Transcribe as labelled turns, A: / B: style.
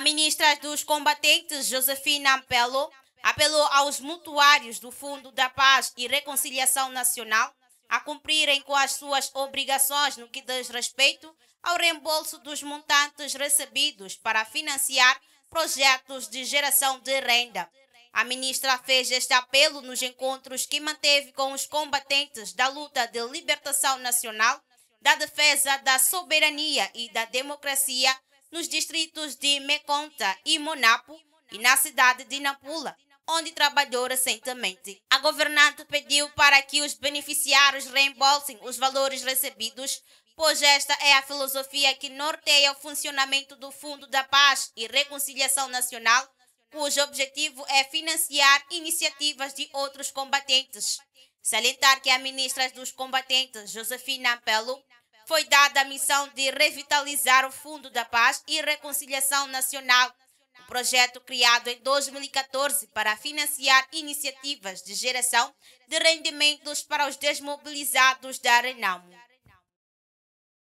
A: A ministra dos Combatentes, Josefina Ampelo, apelou aos mutuários do Fundo da Paz e Reconciliação Nacional a cumprirem com as suas obrigações no que diz respeito ao reembolso dos montantes recebidos para financiar projetos de geração de renda. A ministra fez este apelo nos encontros que manteve com os combatentes da luta de libertação nacional, da defesa da soberania e da democracia nos distritos de Meconta e Monapo e na cidade de Nampula, onde trabalhou recentemente. A governante pediu para que os beneficiários reembolsem os valores recebidos, pois esta é a filosofia que norteia o funcionamento do Fundo da Paz e Reconciliação Nacional, cujo objetivo é financiar iniciativas de outros combatentes. Salientar que a ministra dos combatentes, Josefina Ampelo, foi dada a missão de revitalizar o Fundo da Paz e Reconciliação Nacional, um projeto criado em 2014 para financiar iniciativas de geração de rendimentos para os desmobilizados da Renamo.